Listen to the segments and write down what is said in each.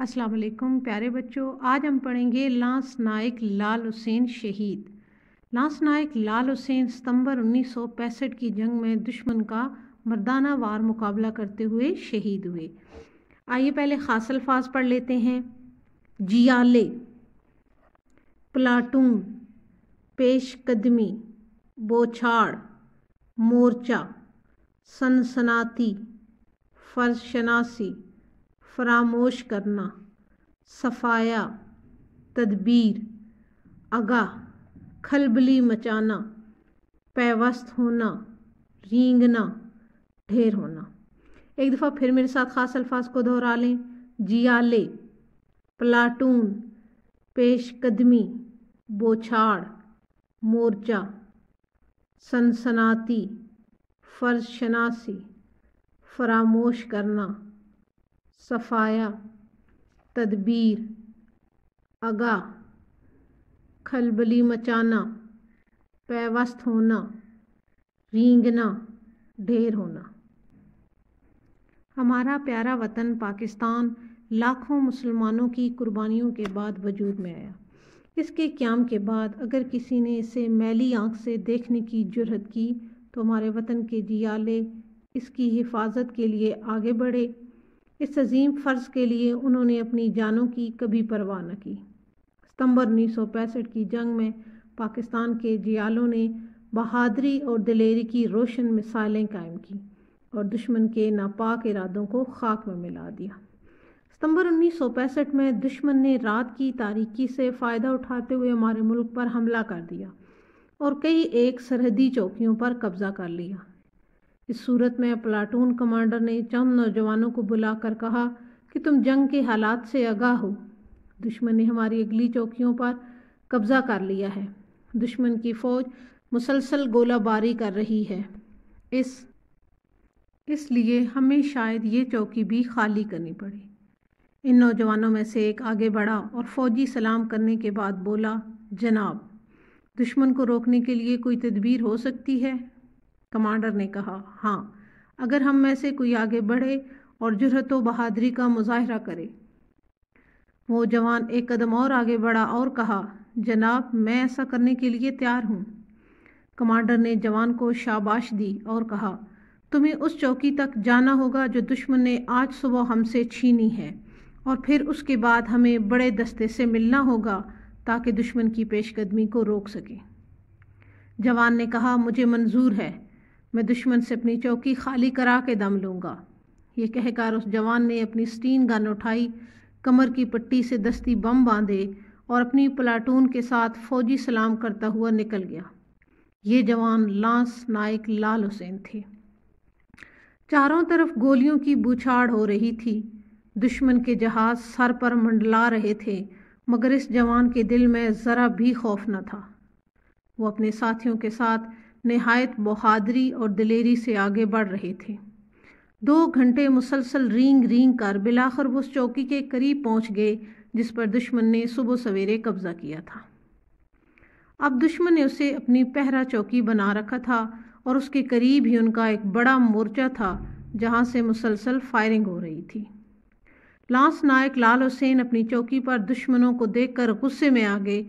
अस्सलाम वालेकुम प्यारे बच्चों आज हम पढ़ेंगे लांस नायक लाल हुसैन शहीद लांस नायक लाल हुसैन सितंबर 1965 की जंग में दुश्मन का मर्दाना वार मुकाबला करते हुए शहीद हुए आइए पहले खास अल्फाज पढ़ लेते हैं जियाले प्लाटून पेशकदमी बोछाड़ मोर्चा सनसनाती फर्शनासी फरामोश करना सफाया तदबीर आगा खलबली मचाना पैवस्त होना रींगना ढेर होना एक दफ़ा फिर मेरे साथ ख़ास अल्फाज को दोहरा लें जियाले प्लाटून पेशकदमी बोछाड़ मोर्चा सनसनाती फर्ज शनासी फरामोश करना सफाया तदबीर आगा खलबली मचाना पैवस्त होना रींगना ढेर होना हमारा प्यारा वतन पाकिस्तान लाखों मुसलमानों की कुर्बानियों के बाद वजूद में आया इसके क्याम के बाद अगर किसी ने इसे मैली आंख से देखने की जुरहत की तो हमारे वतन के जियाले इसकी हिफाजत के लिए आगे बढ़े इस अजीम फ़र्ज़ के लिए उन्होंने अपनी जानों की कभी परवाह न की सितंबर उन्नीस सौ पैंसठ की जंग में पाकिस्तान के जियालों ने बहादुरी और दिलेरी की रोशन मिसालें कायम की और दुश्मन के नापाक इरादों को खाक में मिला दिया सितंबर पैंसठ में दुश्मन ने रात की तारीकी से फ़ायदा उठाते हुए हमारे मुल्क पर हमला कर दिया और कई एक सरहदी चौकियों पर कब्ज़ा कर लिया इस सूरत में प्लाटून कमांडर ने चंद नौजवानों को बुलाकर कहा कि तुम जंग के हालात से आगाह हो दुश्मन ने हमारी अगली चौकियों पर कब्ज़ा कर लिया है दुश्मन की फ़ौज मुसलसल गोलाबारी कर रही है इस इसलिए हमें शायद ये चौकी भी खाली करनी पड़ी इन नौजवानों में से एक आगे बढ़ा और फौजी सलाम करने के बाद बोला जनाब दुश्मन को रोकने के लिए कोई तदबीर हो सकती है कमांडर ने कहा हाँ अगर हम में से कोई आगे बढ़े और व बहादरी का मुजाहरा करे वो जवान एक कदम और आगे बढ़ा और कहा जनाब मैं ऐसा करने के लिए तैयार हूँ कमांडर ने जवान को शाबाश दी और कहा तुम्हें उस चौकी तक जाना होगा जो दुश्मन ने आज सुबह हमसे छीनी है और फिर उसके बाद हमें बड़े दस्ते से मिलना होगा ताकि दुश्मन की पेशकदमी को रोक सकें जवान ने कहा मुझे मंजूर है मैं दुश्मन से अपनी चौकी खाली करा के दम लूँगा ये कहकर उस जवान ने अपनी स्टीन गन उठाई कमर की पट्टी से दस्ती बम बांधे और अपनी प्लाटून के साथ फौजी सलाम करता हुआ निकल गया ये जवान लांस नायक लाल हुसैन थे चारों तरफ गोलियों की बूछाड़ हो रही थी दुश्मन के जहाज सर पर मंडला रहे थे मगर इस जवान के दिल में ज़रा भी खौफ न था वो अपने साथियों के साथ नहायत बहादरी और दिलेरी से आगे बढ़ रहे थे दो घंटे मुसलसल रींग रींग कर बिलाखर वो उस चौकी के करीब पहुंच गए जिस पर दुश्मन ने सुबह सवेरे कब्ज़ा किया था अब दुश्मन ने उसे अपनी पहरा चौकी बना रखा था और उसके करीब ही उनका एक बड़ा मोर्चा था जहां से मुसलसल फायरिंग हो रही थी लांस नायक लाल हुसैन अपनी चौकी पर दुश्मनों को देखकर गुस्से में आ गए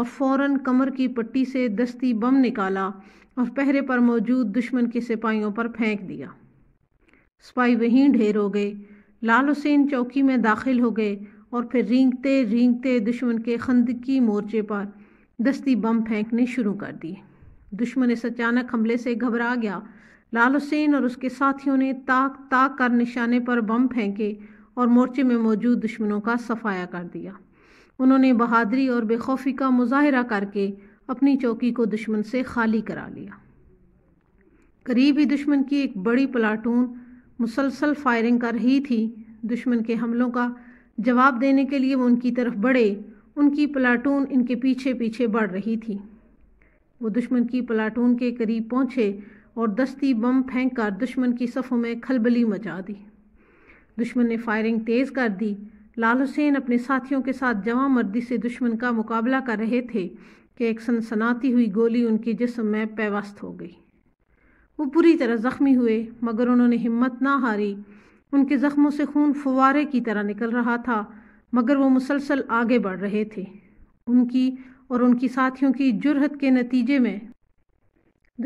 और फौरन कमर की पट्टी से दस्ती बम निकाला और पहरे पर मौजूद दुश्मन के सिपाहियों पर फेंक दिया सिपाही वहीं ढेर हो गए लाल हुसैन चौकी में दाखिल हो गए और फिर रींगते रींगते दुश्मन के खंदकी मोर्चे पर दस्ती बम फेंकने शुरू कर दिए दुश्मन इस अचानक हमले से घबरा गया लाल हुसैन और उसके साथियों ने ताक ताक कर निशाने पर बम फेंके और मोर्चे में मौजूद दुश्मनों का सफाया कर दिया उन्होंने बहादरी और बेखौफी का मुजाहरा करके अपनी चौकी को दुश्मन से खाली करा लिया करीब ही दुश्मन की एक बड़ी प्लाटून मुसलसल फायरिंग कर रही थी दुश्मन के हमलों का जवाब देने के लिए वो उनकी तरफ बढ़े उनकी प्लाटून इनके पीछे पीछे बढ़ रही थी वो दुश्मन की प्लाटून के करीब पहुंचे और दस्ती बम फेंक कर दुश्मन की सफ़ों में खलबली मचा दी दुश्मन ने फायरिंग तेज़ कर दी लाल हुसैन अपने साथियों के साथ जवां मर्दी से दुश्मन का मुकाबला कर रहे थे कि एक सनसनाती हुई गोली उनके जिस्म में पैवस्त हो गई वो बुरी तरह ज़ख्मी हुए मगर उन्होंने हिम्मत ना हारी उनके ज़ख्मों से खून फुवारे की तरह निकल रहा था मगर वो मुसलसल आगे बढ़ रहे थे उनकी और उनकी साथियों की जुरहत के नतीजे में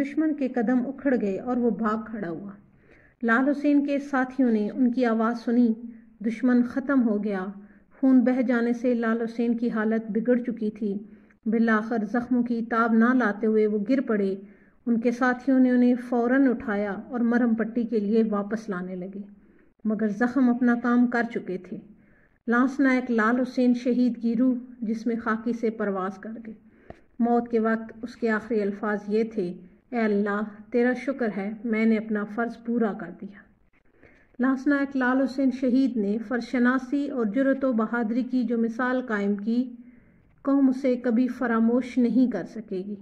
दुश्मन के कदम उखड़ गए और वो भाग खड़ा हुआ लाल हुसैन के साथियों ने उनकी आवाज़ सुनी दुश्मन ख़त्म हो गया खून बह जाने से लाल हुसैन की हालत बिगड़ चुकी थी बिलाखर जख्मों की ताब ना लाते हुए वो गिर पड़े उनके साथियों ने उन्हें फौरन उठाया और मरहम पट्टी के लिए वापस लाने लगे मगर जख्म अपना काम कर चुके थे लांस नायक लाल हुसैन शहीद की रूह जिसमें खाकी से परवास कर गई मौत के वक्त उसके आखिरी अल्फाज ये थे ए अल्लाह तेरा शुक्र है मैंने अपना फ़र्ज़ पूरा कर दिया लांस नायक लाल हुसैन शहीद ने फर्शनासी और जुरत व बहादरी की जो मिसाल कायम की कौम उसे कभी फरामोश नहीं कर सकेगी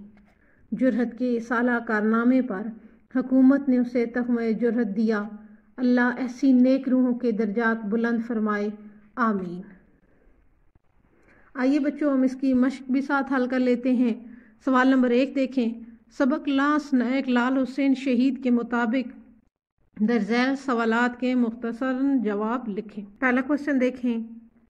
जुरहत के साला कारनामे पर हकूमत ने उसे तखमय जुरहत दिया अल्लाह ऐसी नेक रूहों के दर्जात बुलंद फरमाए आमीन आइए बच्चों हम इसकी मश्क भी साथ हल कर लेते हैं सवाल नंबर एक देखें सबक लास नायक लाल हुसैन शहीद के मुताबिक दर्जैल सवालत के मुख्तसर जवाब लिखें पहला क्वेश्चन देखें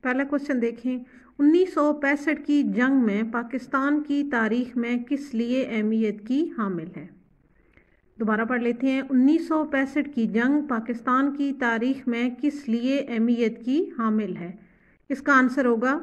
पहला क्वेश्चन देखें उन्नीस की जंग में पाकिस्तान की तारीख में किस लिए अहमियत की हामिल है दोबारा पढ़ लेते हैं उन्नीस की जंग पाकिस्तान की तारीख में किस लिए अहमियत की हामिल है इसका आंसर होगा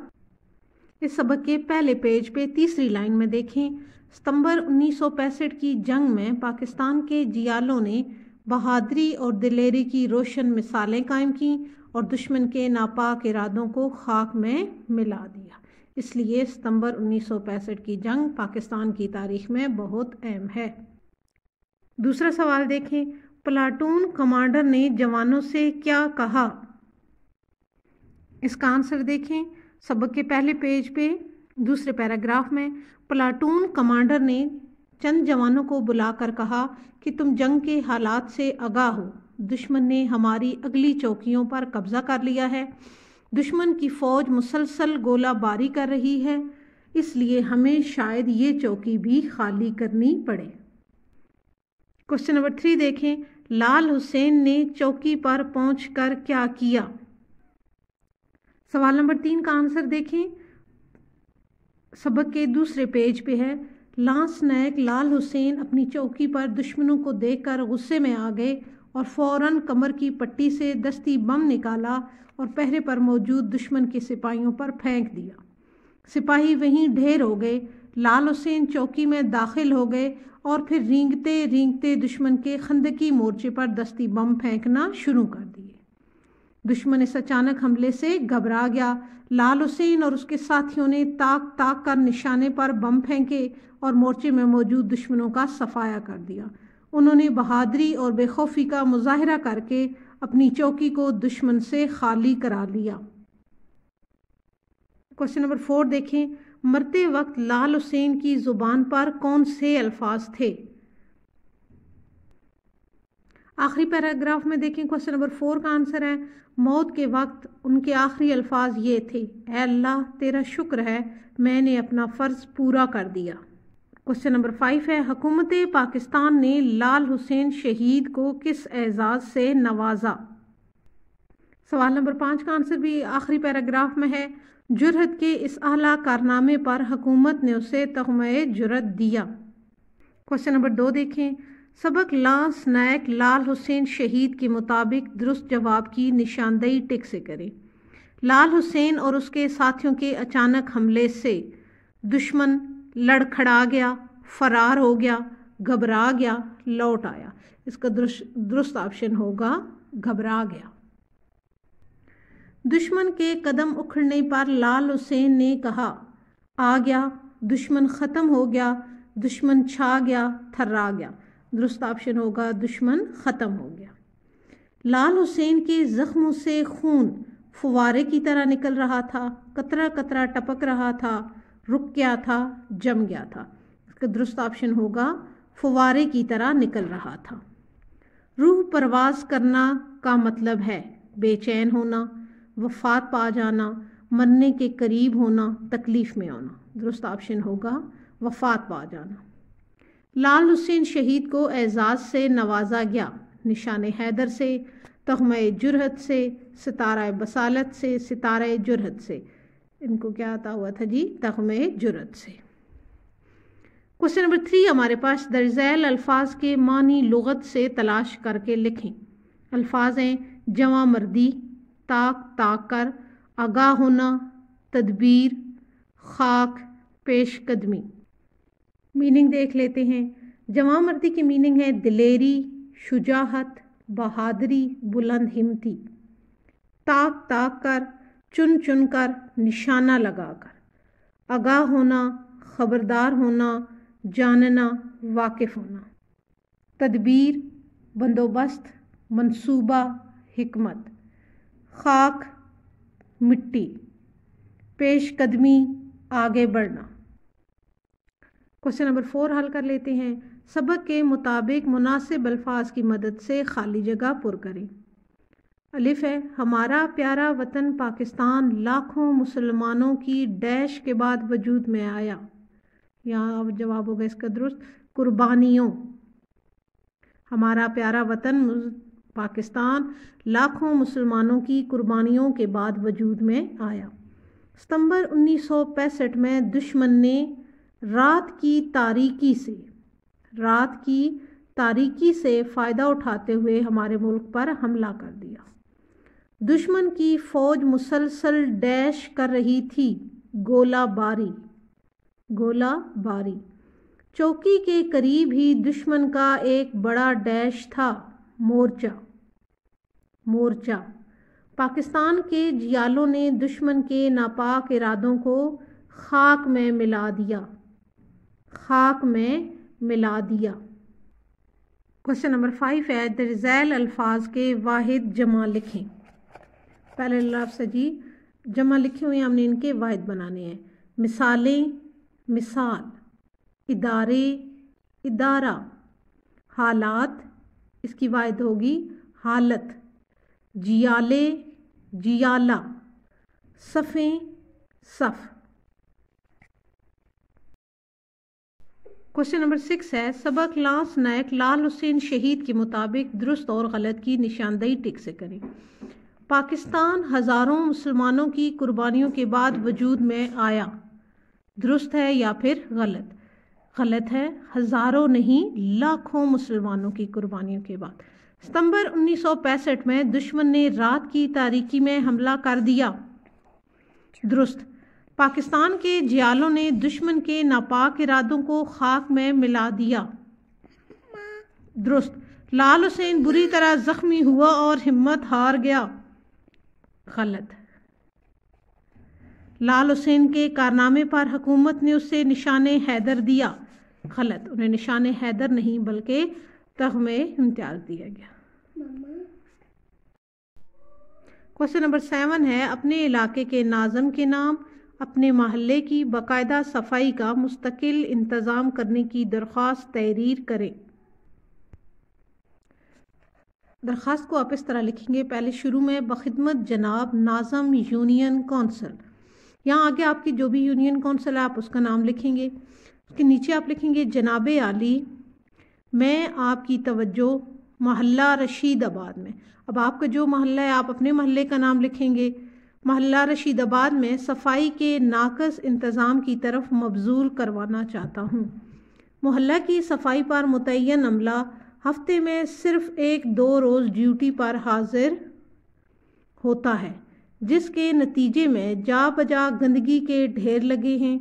इस सबक के पहले पेज पे तीसरी लाइन में देखें सितंबर 1965 की जंग में पाकिस्तान के जियालों ने बहादरी और दिलेरी की रोशन मिसालें कायम की और दुश्मन के नापाक इरादों को खाक में मिला दिया इसलिए सितंबर 1965 की जंग पाकिस्तान की तारीख में बहुत अहम है दूसरा सवाल देखें प्लाटून कमांडर ने जवानों से क्या कहा इसका आंसर देखें सबक के पहले पेज पे दूसरे पैराग्राफ में प्लाटून कमांडर ने चंद जवानों को बुलाकर कहा कि तुम जंग के हालात से आगाह हो दुश्मन ने हमारी अगली चौकियों पर कब्जा कर लिया है दुश्मन की फ़ौज मुसलसल गोलाबारी कर रही है इसलिए हमें शायद ये चौकी भी खाली करनी पड़े क्वेश्चन नंबर थ्री देखें लाल हुसैन ने चौकी पर पहुंचकर क्या किया सवाल नंबर तीन का आंसर देखें सबक के दूसरे पेज पे है लांस नायक लाल हुसैन अपनी चौकी पर दुश्मनों को देखकर गुस्से में आ गए और फौरन कमर की पट्टी से दस्ती बम निकाला और पहरे पर मौजूद दुश्मन के सिपाहियों पर फेंक दिया सिपाही वहीं ढेर हो गए लाल हुसैन चौकी में दाखिल हो गए और फिर रींगते रींगते दुश्मन के खंदकी मोर्चे पर दस्ती बम फेंकना शुरू कर दिए दुश्मन इस अचानक हमले से घबरा गया लाल हुसैन और उसके साथियों ने ताक ताक कर निशाने पर बम फेंके और मोर्चे में मौजूद दुश्मनों का सफाया कर दिया उन्होंने बहादरी और बेखौफी का मुजाहरा करके अपनी चौकी को दुश्मन से खाली करा लिया क्वेश्चन नंबर फोर देखें मरते वक्त लाल हुसैन की ज़ुबान पर कौन से अल्फाज थे आखिरी पैराग्राफ में देखें क्वेश्चन नंबर फोर का आंसर है मौत के वक्त उनके आखिरी अल्फाज ये थे अल्लाह तेरा शुक्र है मैंने अपना फ़र्ज़ पूरा कर दिया क्वेश्चन नंबर फाइव है हकूमत पाकिस्तान ने लाल हुसैन शहीद को किस एजाज़ से नवाजा सवाल नंबर पाँच का आंसर भी आखिरी पैराग्राफ में है जुरहत के इस आला कारनामे पर हकूमत ने उसे तखमय जुरत दिया क्वेश्चन नंबर दो देखें सबक लांस नायक लाल हुसैन शहीद के मुताबिक दुरुस्त जवाब की निशानदेही टिक से करें लाल हुसैन और उसके साथियों के अचानक हमले से दुश्मन लड़खड़ा गया फरार हो गया घबरा गया लौट आया इसका दुरुस्त ऑप्शन होगा घबरा गया दुश्मन के कदम उखड़ने पर लाल हुसैन ने कहा आ गया दुश्मन ख़त्म हो गया दुश्मन छा गया थर्रा गया दुरुस्त ऑप्शन होगा दुश्मन ख़त्म हो गया लाल हुसैन के ज़ख्मों से खून फुवारे की तरह निकल रहा था कतरा कतरा टपक रहा था रुक गया था जम गया था इसका दुरुस्त ऑप्शन होगा फुवारे की तरह निकल रहा था रूह परवाज करना का मतलब है बेचैन होना वफात पा जाना मरने के करीब होना तकलीफ़ में आना दुरुस्त ऑप्शन होगा वफात पा जाना लाल हुसैन शहीद को एजाज़ से नवाजा गया निशान हैदर से तहम जुरहत से सितारा बसालत से सितारा जुरहत से इनको क्या आता हुआ था जी तकम जुरत से क्वेश्चन नंबर थ्री हमारे पास दर्जैल अल्फाज के मानी लगत से तलाश करके लिखें अल्फाज हैं जवा मर्दी ताक ताकर आगा होना तदबीर खाक पेश कदमी मीनिंग देख लेते हैं जवा मर्दी की मीनिंग है दिलेरी शुजाहत बहादरी बुलंद हिमती ताक ताक कर चुन चुन कर निशाना लगाकर आगाह होना खबरदार होना जानना वाकिफ होना तदबीर बंदोबस्त मंसूबा हमत खाक मिट्टी पेश कदमी आगे बढ़ना क्वेश्चन नंबर फोर हल कर लेते हैं सबक के मुताबिक मुनासिब अल्फाज की मदद से खाली जगह पुर करें अलिफ है हमारा प्यारा वतन पाकिस्तान लाखों मुसलमानों की डैश के बाद वजूद में आया यहाँ अब जवाब होगा इसका दुरुस्त कुर्बानियों हमारा प्यारा वतन पाकिस्तान लाखों मुसलमानों की कुर्बानियों के बाद वजूद में आया सितंबर 1965 में दुश्मन ने रात की तारीकी से रात की तारीकी से फ़ायदा उठाते हुए हमारे मुल्क पर हमला कर दिया दुश्मन की फौज मुसलसल डैश कर रही थी गोलाबारी गोलाबारी चौकी के करीब ही दुश्मन का एक बड़ा डैश था मोर्चा मोर्चा पाकिस्तान के जियालों ने दुश्मन के नापाक इरादों को खाक में मिला दिया खाक में मिला दिया क्वेश्चन नंबर फाइव है दरजैल अल्फाज के वाहिद जमा लिखें पहले लफ्स से जी जमा लिखे हुए हैं हमने इनके वायद बनाने हैं मिसालें मिसाल इदारे इदारा हालात इसकी वाद होगी हालत जियाले जियाला सफ़ें सफ़ क्वेश्चन नंबर सिक्स है सबक लांस नायक लाल हुसैन शहीद के मुताबिक दुरुस्त और गलत की निशानदेही टिक से करें पाकिस्तान हज़ारों मुसलमानों की कुर्बानियों के बाद वजूद में आया दुरुस्त है या फिर गलत गलत है हज़ारों नहीं लाखों मुसलमानों की कुर्बानियों के बाद सितंबर 1965 में दुश्मन ने रात की तारीकी में हमला कर दिया दुरुस्त पाकिस्तान के जियालों ने दुश्मन के नापाक इरादों को खाक में मिला दिया दुरुस्त लाल हुसैन बुरी तरह ज़ख्मी हुआ और हिम्मत हार गया गलत लाल हुसैन के कारनामे पर हुकूमत ने उसे निशान हैदर दिया गलत उन्हें निशान हैदर नहीं बल्कि तहम इम्तियाज दिया गया क्वेश्चन नंबर सेवन है अपने इलाके के नाजम के नाम अपने मोहल्ले की बाकायदा सफाई का मुस्तकिल इंतज़ाम करने की दरख्वास्त तहरीर करें दरख्वास्त को आप इस तरह लिखेंगे पहले शुरू में बखिदमत जनाब नाजम यूनियन कौंसल यहाँ आगे आपकी जो भी यूनियन कौंसल है आप उसका नाम लिखेंगे उसके नीचे आप लिखेंगे जनाब आली मैं आपकी तवज्जो महल्ला रशीदाबाद में अब आपका जो महल्ला है आप अपने महल्ले का नाम लिखेंगे महल्ला रशीदाबाद में सफाई के नाकस इंतज़ाम की तरफ मबजूल करवाना चाहता हूँ मोहल्ला की सफाई पर मुतन अमला हफ्ते में सिर्फ एक दो रोज़ ड्यूटी पर हाजिर होता है जिसके नतीजे में जा बजा गंदगी के ढेर लगे हैं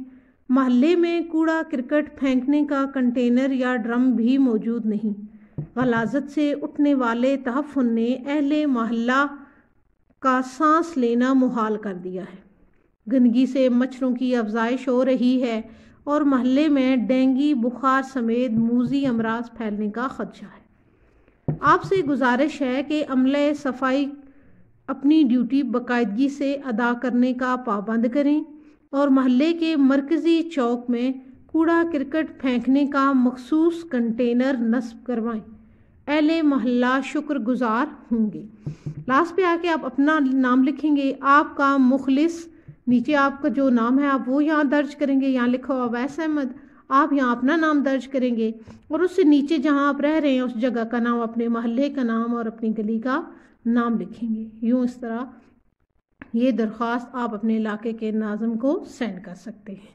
महल्ले में कूड़ा क्रिकेट फेंकने का कंटेनर या ड्रम भी मौजूद नहीं गलाजत से उठने वाले तहफ़ुन ने अहले महल्ला का सांस लेना मुहाल कर दिया है गंदगी से मच्छरों की अफजाइश हो रही है और महल्ले में डेंगी बुखार समेत मूजी अमराज फैलने का खदशा है आपसे गुजारिश है कि अमल सफाई अपनी ड्यूटी बाकायदगी से अदा करने का पाबंद करें और महल्ले के मरकज़ी चौक में कूड़ा क्रिकेट फेंकने का मखसूस कंटेनर नस्ब करवाएं अहल महल्ला शुक्रगुजार होंगे लास्ट पे आके आप अपना नाम लिखेंगे आपका मुखलिस नीचे आपका जो नाम है आप वो यहाँ दर्ज करेंगे यहाँ लिखा हुआ वैस अहमद आप यहाँ अपना नाम दर्ज करेंगे और उससे नीचे जहाँ आप रह रहे हैं उस जगह का नाम अपने महल्ले का नाम और अपनी गली का नाम लिखेंगे यूँ इस तरह ये दरख्वास्त आप अपने इलाके के नाजम को सेंड कर सकते हैं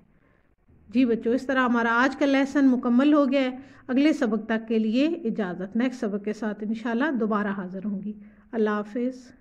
जी बच्चों इस तरह हमारा आज का लेसन मुकम्मल हो गया है अगले सबक तक के लिए इजाज़त नेक्स्ट सबक के साथ इन दोबारा हाज़िर होंगी अल्लाह हाफिज़